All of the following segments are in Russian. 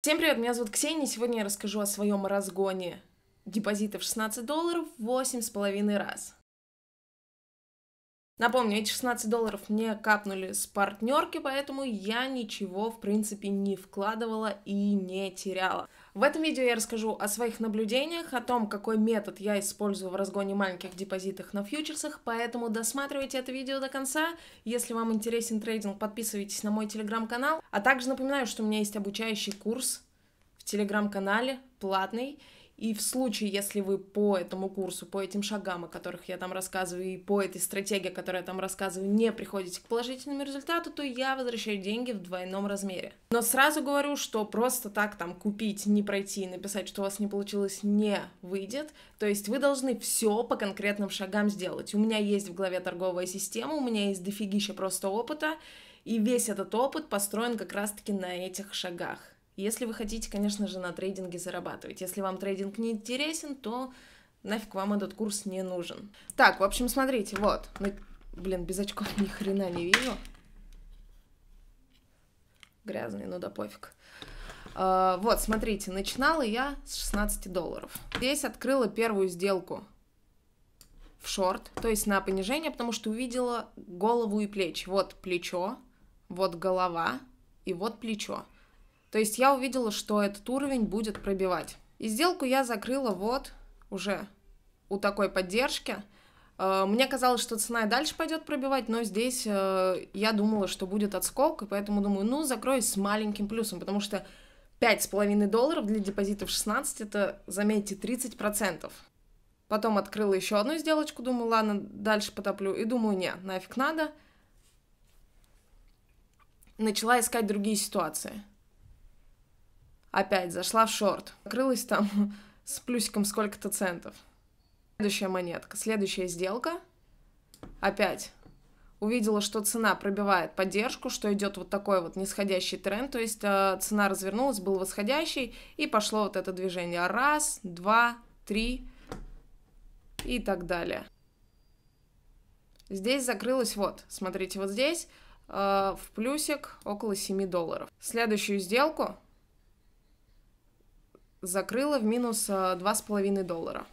Всем привет, меня зовут Ксения, сегодня я расскажу о своем разгоне депозитов 16 долларов 8,5 раз. Напомню, эти 16 долларов мне капнули с партнерки, поэтому я ничего, в принципе, не вкладывала и не теряла. В этом видео я расскажу о своих наблюдениях, о том, какой метод я использую в разгоне маленьких депозитах на фьючерсах, поэтому досматривайте это видео до конца. Если вам интересен трейдинг, подписывайтесь на мой телеграм-канал. А также напоминаю, что у меня есть обучающий курс в телеграм-канале, платный, и в случае, если вы по этому курсу, по этим шагам, о которых я там рассказываю, и по этой стратегии, о я там рассказываю, не приходите к положительному результату, то я возвращаю деньги в двойном размере. Но сразу говорю, что просто так там купить, не пройти, и написать, что у вас не получилось, не выйдет. То есть вы должны все по конкретным шагам сделать. У меня есть в голове торговая система, у меня есть дофигища просто опыта, и весь этот опыт построен как раз-таки на этих шагах. Если вы хотите, конечно же, на трейдинге зарабатывать. Если вам трейдинг не интересен, то нафиг вам этот курс не нужен. Так, в общем, смотрите, вот. Мы, блин, без очков ни хрена не вижу. Грязный, ну да пофиг. А, вот, смотрите, начинала я с 16 долларов. Здесь открыла первую сделку в шорт, то есть на понижение, потому что увидела голову и плечи. Вот плечо, вот голова и вот плечо. То есть я увидела, что этот уровень будет пробивать. И сделку я закрыла вот уже у такой поддержки. Э, мне казалось, что цена и дальше пойдет пробивать, но здесь э, я думала, что будет отскок, и поэтому думаю, ну, закрою с маленьким плюсом, потому что 5,5 долларов для депозитов 16, это, заметьте, 30%. Потом открыла еще одну сделочку, думаю, ладно, дальше потоплю, и думаю, не, нафиг надо. Начала искать другие ситуации. Опять зашла в шорт. Открылась там с плюсиком сколько-то центов. Следующая монетка, следующая сделка. Опять увидела, что цена пробивает поддержку, что идет вот такой вот нисходящий тренд, то есть э, цена развернулась, был восходящий, и пошло вот это движение. Раз, два, три и так далее. Здесь закрылась вот, смотрите, вот здесь э, в плюсик около 7 долларов. Следующую сделку закрыла в минус 2,5 э, доллара.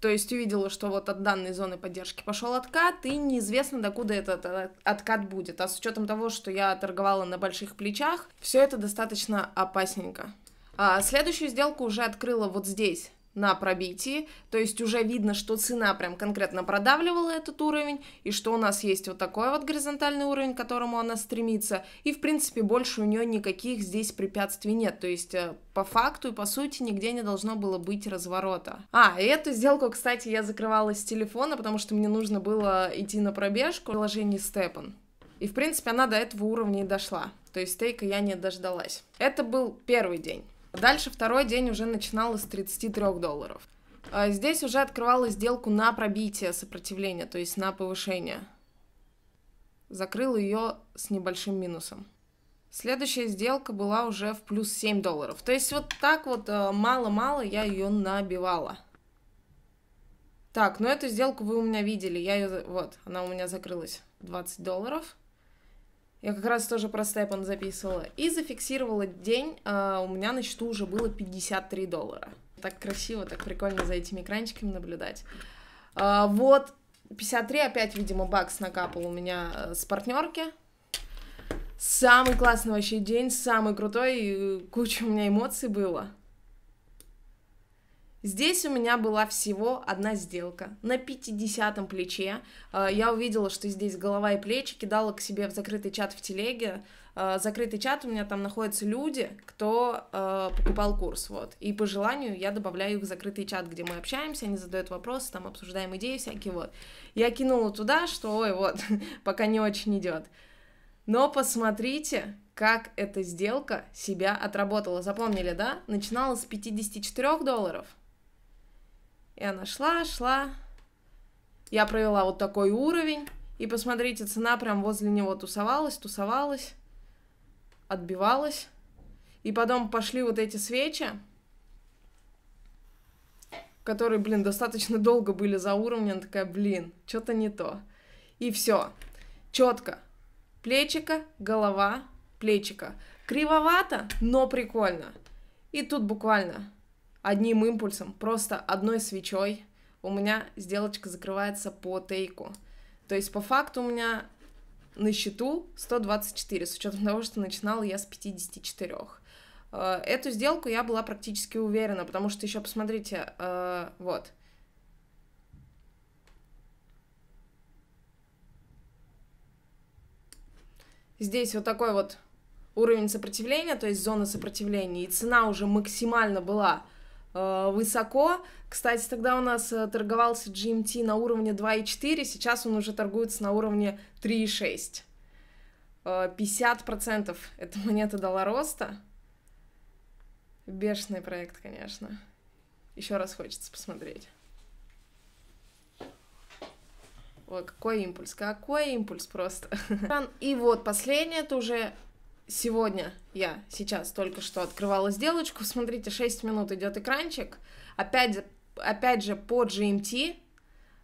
То есть увидела, что вот от данной зоны поддержки пошел откат, и неизвестно, докуда этот э, откат будет. А с учетом того, что я торговала на больших плечах, все это достаточно опасненько. А следующую сделку уже открыла вот здесь на пробитии, то есть уже видно, что цена прям конкретно продавливала этот уровень, и что у нас есть вот такой вот горизонтальный уровень, к которому она стремится, и в принципе больше у нее никаких здесь препятствий нет, то есть э, по факту и по сути нигде не должно было быть разворота. А, и эту сделку, кстати, я закрывала с телефона, потому что мне нужно было идти на пробежку в приложении Stepan. И, в принципе, она до этого уровня и дошла. То есть стейка я не дождалась. Это был первый день. Дальше второй день уже начиналось с 33 долларов. А здесь уже открывала сделку на пробитие сопротивления, то есть на повышение. Закрыл ее с небольшим минусом. Следующая сделка была уже в плюс 7 долларов. То есть вот так вот э, мало-мало я ее набивала. Так, ну эту сделку вы у меня видели. Я ее... Вот, она у меня закрылась. 20 долларов. Я как раз тоже про Степан записывала. И зафиксировала день, э, у меня на счету уже было 53 доллара. Так красиво, так прикольно за этими экранчиками наблюдать. Э, вот, 53 опять, видимо, бакс накапал у меня э, с партнерки. Самый классный вообще день, самый крутой, куча у меня эмоций было. Здесь у меня была всего одна сделка. На 50-м плече э, я увидела, что здесь голова и плечи, кидала к себе в закрытый чат в телеге. Э, закрытый чат у меня там находятся люди, кто э, покупал курс, вот. И по желанию я добавляю их в закрытый чат, где мы общаемся, они задают вопросы, там обсуждаем идеи всякие, вот. Я кинула туда, что, ой, вот, пока не очень идет. Но посмотрите, как эта сделка себя отработала. Запомнили, да? Начинала с 54 долларов – и она шла, шла. Я провела вот такой уровень. И посмотрите, цена прям возле него тусовалась, тусовалась, отбивалась. И потом пошли вот эти свечи, которые, блин, достаточно долго были за уровнем. такая, блин, что-то не то. И все. Четко. Плечика, голова, плечика. Кривовато, но прикольно. И тут буквально одним импульсом, просто одной свечой у меня сделочка закрывается по тейку. То есть по факту у меня на счету 124, с учетом того, что начинала я с 54. Э, эту сделку я была практически уверена, потому что еще посмотрите, э, вот. Здесь вот такой вот уровень сопротивления, то есть зона сопротивления, и цена уже максимально была Э, высоко. Кстати, тогда у нас э, торговался GMT на уровне 2,4, сейчас он уже торгуется на уровне 3,6. 50% эта монета дала роста. Бешеный проект, конечно. Еще раз хочется посмотреть. Ой, какой импульс, какой импульс просто. И вот последнее, это уже сегодня я сейчас только что открывала сделочку. Смотрите, 6 минут идет экранчик. Опять, опять же, по GMT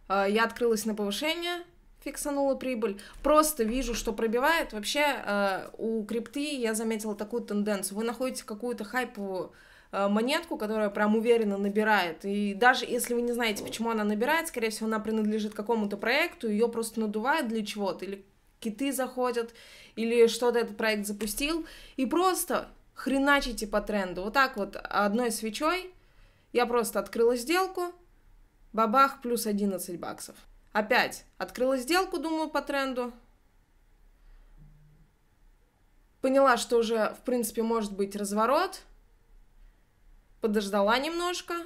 э, я открылась на повышение, фиксанула прибыль. Просто вижу, что пробивает. Вообще э, у крипты я заметила такую тенденцию. Вы находите какую-то хайповую э, монетку, которая прям уверенно набирает. И даже если вы не знаете, почему она набирает, скорее всего, она принадлежит какому-то проекту, ее просто надувают для чего-то или киты заходят, или что-то этот проект запустил, и просто хреначите по тренду. Вот так вот одной свечой я просто открыла сделку, бабах, плюс 11 баксов. Опять открыла сделку, думаю, по тренду. Поняла, что уже, в принципе, может быть разворот. Подождала немножко,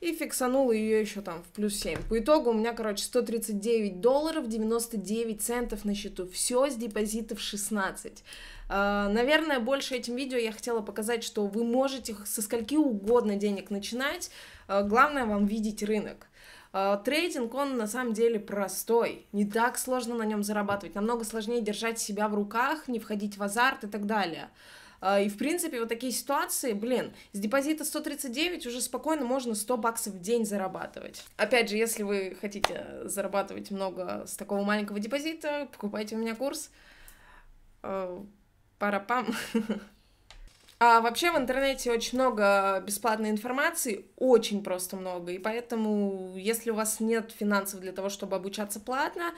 и фиксанул ее еще там в плюс 7. По итогу у меня, короче, 139 долларов 99 центов на счету. Все с депозитов 16. А, наверное, больше этим видео я хотела показать, что вы можете со скольки угодно денег начинать. А, главное вам видеть рынок. А, трейдинг, он на самом деле простой, не так сложно на нем зарабатывать, намного сложнее держать себя в руках, не входить в азарт и так далее. А, и, в принципе, вот такие ситуации, блин, с депозита 139 уже спокойно можно 100 баксов в день зарабатывать. Опять же, если вы хотите зарабатывать много с такого маленького депозита, покупайте у меня курс. А, парапам. А вообще в интернете очень много бесплатной информации, очень просто много, и поэтому, если у вас нет финансов для того, чтобы обучаться платно,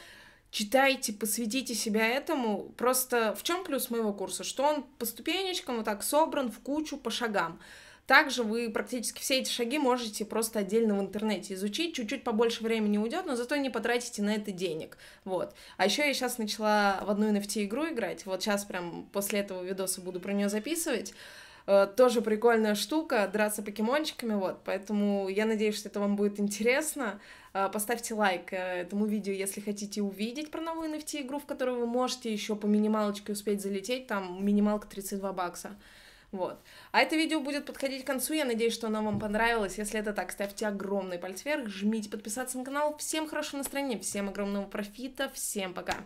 читайте, посвятите себя этому. Просто в чем плюс моего курса? Что он по ступенечкам вот так собран в кучу по шагам. Также вы практически все эти шаги можете просто отдельно в интернете изучить, чуть-чуть побольше времени уйдет, но зато не потратите на это денег, вот. А еще я сейчас начала в одну NFT-игру играть, вот сейчас прям после этого видоса буду про нее записывать, э, тоже прикольная штука, драться покемончиками, вот, поэтому я надеюсь, что это вам будет интересно, Э, поставьте лайк э, этому видео, если хотите увидеть про новую NFT игру, в которую вы можете еще по минималочке успеть залететь, там минималка 32 бакса. Вот. А это видео будет подходить к концу. Я надеюсь, что оно вам понравилось. Если это так, ставьте огромный палец вверх, жмите подписаться на канал. Всем хорошего настроения, всем огромного профита, всем пока!